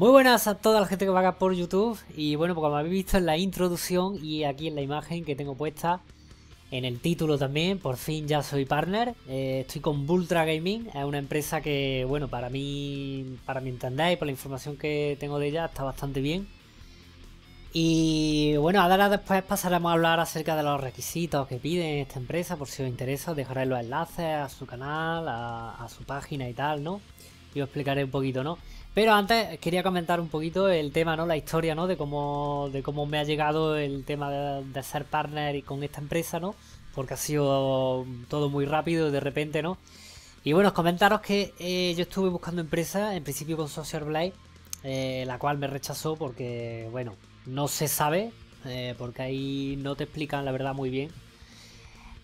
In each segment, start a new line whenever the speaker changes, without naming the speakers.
Muy buenas a toda la gente que va acá por YouTube y bueno, pues como habéis visto en la introducción y aquí en la imagen que tengo puesta, en el título también, por fin ya soy partner, eh, estoy con Vultra Gaming, es una empresa que bueno, para mí, para mi entender y por la información que tengo de ella está bastante bien. Y bueno, ahora después pasaremos a hablar acerca de los requisitos que piden esta empresa, por si os interesa, os dejaré los enlaces a su canal, a, a su página y tal, ¿no? Y os explicaré un poquito, ¿no? Pero antes quería comentar un poquito el tema, ¿no? La historia, ¿no? De cómo, de cómo me ha llegado el tema de, ser partner y con esta empresa, ¿no? Porque ha sido todo muy rápido de repente, ¿no? Y bueno, comentaros que eh, yo estuve buscando empresa, en principio con Social Blade, eh, la cual me rechazó porque, bueno, no se sabe, eh, porque ahí no te explican la verdad muy bien.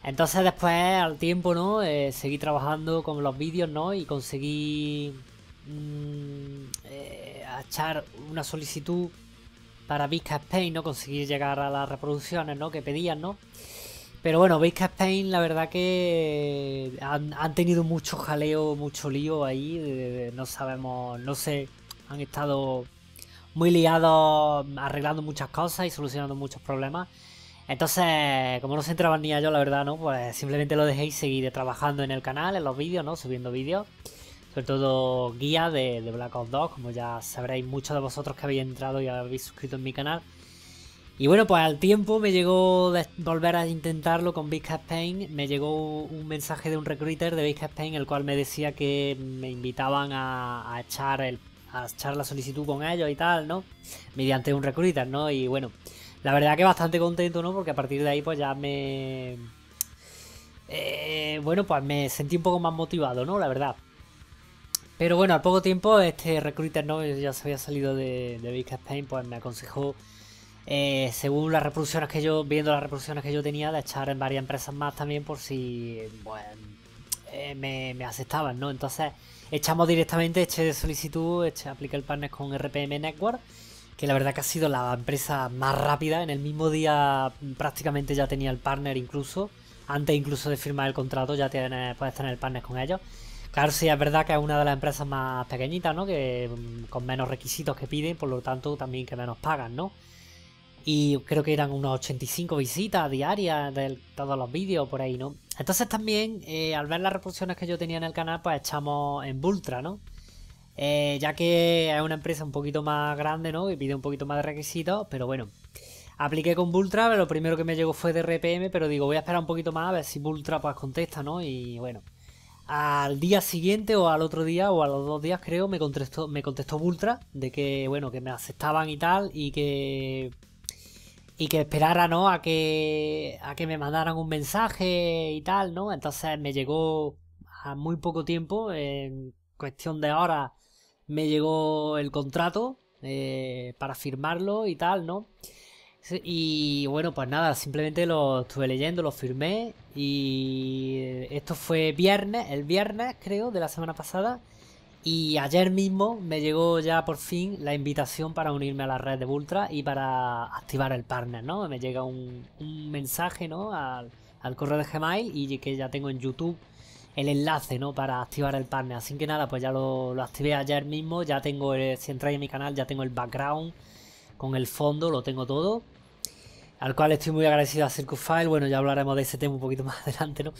Entonces después, al tiempo, ¿no? seguí trabajando con los vídeos, ¿no? Y conseguí Mm, eh, a echar una solicitud para Vizca Spain, ¿no? Conseguir llegar a las reproducciones, ¿no? Que pedían, ¿no? Pero bueno, Vizca Spain, la verdad que han, tenido mucho jaleo, mucho lío ahí. no sabemos, no sé, han estado muy liados arreglando muchas cosas y solucionando muchos problemas. Entonces, como no se entraban ni a yo, la verdad, ¿no? Pues simplemente lo dejé y trabajando en el canal, en los vídeos, ¿no? Subiendo vídeos sobre todo guía de, Black Ops 2, como ya sabréis muchos de vosotros que habéis entrado y habéis suscrito en mi canal. Y bueno, pues al tiempo me llegó de volver a intentarlo con Big Cat Pain, me llegó un mensaje de un recruiter de Big Cat Pain, el cual me decía que me invitaban a, echar el a echar la solicitud con ellos y tal, ¿no? Mediante un recruiter, ¿no? Y bueno, la verdad que bastante contento, ¿no? Porque a partir de ahí pues ya me... Eh, bueno, pues me sentí un poco más motivado, ¿no? La verdad. Pero bueno, al poco tiempo este recruiter no ya se había salido de, de Big Spain, pues me aconsejó, eh, según las reproducciones que yo, viendo las reproducciones que yo tenía, de echar en varias empresas más también por si eh, me, aceptaban, ¿no? Entonces echamos directamente, eché este de solicitud, eché, este aplica el partner con RPM Network, que la verdad que ha sido la empresa más rápida, en el mismo día prácticamente ya tenía el partner incluso, antes incluso de firmar el contrato ya puedes tener el partner con ellos. Claro, sí, es verdad que es una de las empresas más pequeñitas, ¿no? Que mm, con menos requisitos que piden, por lo tanto también que menos pagan, ¿no? Y creo que eran unas 85 visitas diarias de todos los vídeos por ahí, ¿no? Entonces también, eh, al ver las reproducciones que yo tenía en el canal, pues echamos en Vultra, ¿no? Eh, ya que es una empresa un poquito más grande, ¿no? Y pide un poquito más de requisitos, pero bueno. Apliqué con Vultra, lo primero que me llegó fue de RPM, pero digo, voy a esperar un poquito más a ver si Vultra pues contesta, ¿no? Y bueno al día siguiente o al otro día o a los dos días creo me contestó me contestó ultra de que bueno que me aceptaban y tal y que y que esperara no a que a que me mandaran un mensaje y tal no entonces me llegó a muy poco tiempo en cuestión de horas me llegó el contrato eh, para firmarlo y tal no y bueno, pues nada, simplemente lo estuve leyendo, lo firmé y esto fue viernes, el viernes creo, de la semana pasada. Y ayer mismo me llegó ya por fin la invitación para unirme a la red de Vultra y para activar el partner, ¿no? Me llega un, un mensaje, Al, correo de Gmail y que ya tengo en YouTube el enlace, ¿no? Para activar el partner. Así que nada, pues ya lo, lo activé ayer mismo. Ya tengo, si entráis en mi canal, ya tengo el background con el fondo, lo tengo todo al cual estoy muy agradecido a File, Bueno, ya hablaremos de ese tema un poquito más adelante, ¿no?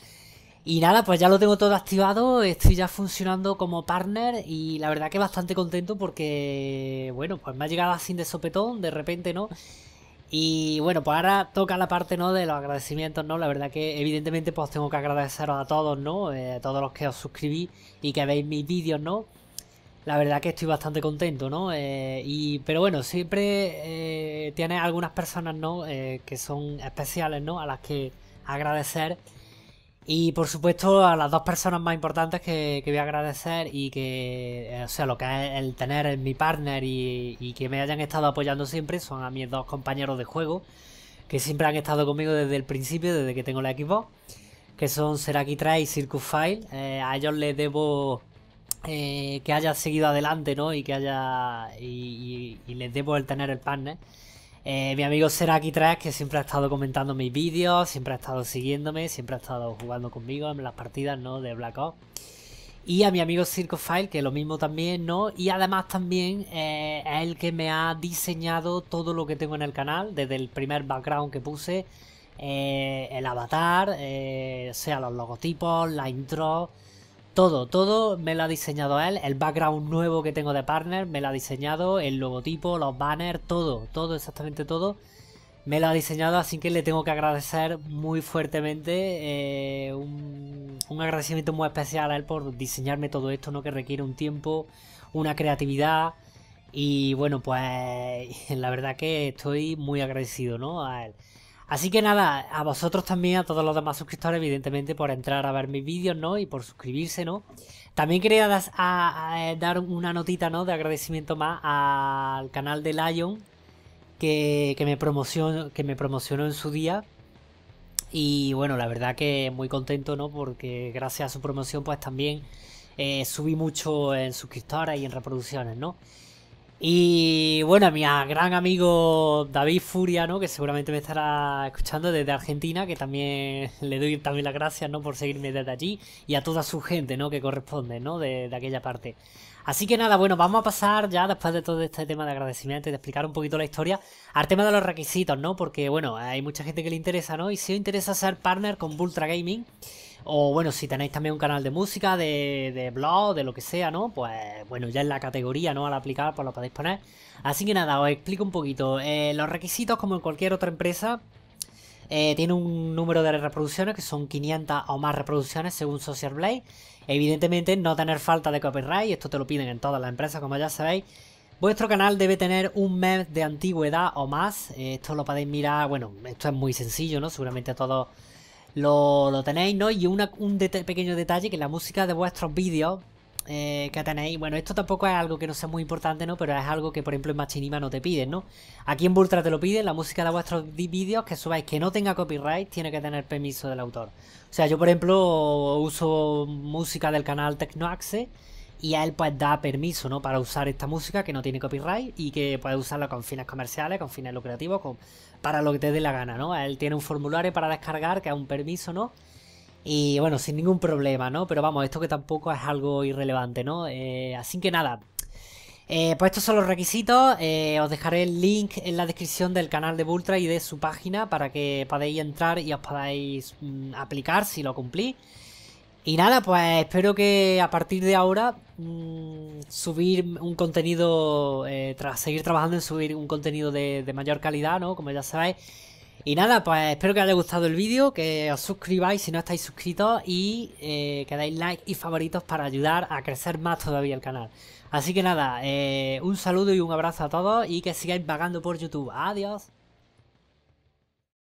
Y nada, pues ya lo tengo todo activado, estoy ya funcionando como partner y la verdad que bastante contento porque, bueno, pues me ha llegado así de sopetón, de repente, ¿no? Y bueno, pues ahora toca la parte, ¿no? De los agradecimientos, ¿no? La verdad que evidentemente pues tengo que agradeceros a todos, ¿no? Eh, a todos los que os suscribís y que veis mis vídeos, ¿no? la verdad que estoy bastante contento, ¿no? Eh, pero bueno, siempre tiene eh, tienes algunas personas, ¿no? Eh, que son especiales, ¿no? A las que agradecer. Y por supuesto a las dos personas más importantes que, voy a agradecer y que, o sea, lo que es el tener mi partner y, que me hayan estado apoyando siempre son a mis dos compañeros de juego, que siempre han estado conmigo desde el principio, desde que tengo la equipo que son Seraki 3 y Circus File. a ellos les debo eh, que haya seguido adelante, ¿no? Y que haya. Y, les debo el tener el partner. Eh, mi amigo Seraki3, que siempre ha estado comentando mis vídeos, siempre ha estado siguiéndome, siempre ha estado jugando conmigo en las partidas, ¿no? De Black Ops. Y a mi amigo Circofile, que lo mismo también, ¿no? Y además también eh, es el que me ha diseñado todo lo que tengo en el canal, desde el primer background que puse, el avatar, o sea, los logotipos, la intro, todo, todo me lo ha diseñado él. El background nuevo que tengo de partner me lo ha diseñado. El logotipo, los banners, todo, todo, exactamente todo. Me lo ha diseñado, así que le tengo que agradecer muy fuertemente. Eh, un, un, agradecimiento muy especial a él por diseñarme todo esto, ¿no? Que requiere un tiempo, una creatividad. Y bueno, pues la verdad que estoy muy agradecido, ¿no? A él. Así que nada, a vosotros también, a todos los demás suscriptores, evidentemente, por entrar a ver mis vídeos, ¿no? Y por suscribirse, ¿no? También quería eh, dar una notita, ¿no? De agradecimiento más al canal de Lion, que, me promocionó, que me promocionó en su día. Y bueno, la verdad que muy contento, ¿no? Porque gracias a su promoción, pues también eh, subí mucho en suscriptores y en reproducciones, ¿no? Y bueno, a mi gran amigo David Furia, ¿no? Que seguramente me estará escuchando desde Argentina, que también le doy también las gracias, ¿no? Por seguirme desde allí y a toda su gente, ¿no? Que corresponde, ¿no? De, aquella parte. Así que nada, bueno, vamos a pasar ya después de todo este tema de agradecimiento y de explicar un poquito la historia al tema de los requisitos, ¿no? Porque bueno, hay mucha gente que le interesa, ¿no? Y si os interesa ser partner con Vultra Gaming, o bueno, si tenéis también un canal de música, de, blog, de lo que sea, ¿no? Pues bueno, ya en la categoría, ¿no? Al aplicar, pues lo podéis poner. Así que nada, os explico un poquito. Eh, los requisitos, como en cualquier otra empresa, tienen eh, tiene un número de reproducciones que son 500 o más reproducciones según Social Blade. Evidentemente, no tener falta de copyright, esto te lo piden en todas las empresas, como ya sabéis. Vuestro canal debe tener un mes de antigüedad o más. Eh, esto lo podéis mirar, bueno, esto es muy sencillo, ¿no? Seguramente todos lo, tenéis, ¿no? Y un pequeño detalle que la música de vuestros vídeos eh, que tenéis, bueno, esto tampoco es algo que no sea muy importante, ¿no? Pero es algo que, por ejemplo, en Machinima no te piden, ¿no? Aquí en Vultra te lo piden, la música de vuestros vídeos que subáis que no tenga copyright tiene que tener permiso del autor. O sea, yo, por ejemplo, uso música del canal Tecnoaxe. Y a él pues da permiso, ¿no? Para usar esta música que no tiene copyright y que puede usarla con fines comerciales, con fines lucrativos, con... para lo que te dé la gana, ¿no? Él tiene un formulario para descargar que es un permiso, ¿no? Y bueno, sin ningún problema, ¿no? Pero vamos, esto que tampoco es algo irrelevante, ¿no? Eh, así que nada. Eh, pues estos son los requisitos. Eh, os dejaré el link en la descripción del canal de Vultra y de su página para que podáis entrar y os podáis mm, aplicar si lo cumplís. Y nada, pues espero que a partir de ahora mm, subir un contenido, eh, tras seguir trabajando en subir un contenido de, mayor calidad, ¿no? Como ya sabéis. Y nada, pues espero que os haya gustado el vídeo, que os suscribáis si no estáis suscritos y eh, que dais like y favoritos para ayudar a crecer más todavía el canal. Así que nada, eh, un saludo y un abrazo a todos y que sigáis vagando por YouTube. Adiós.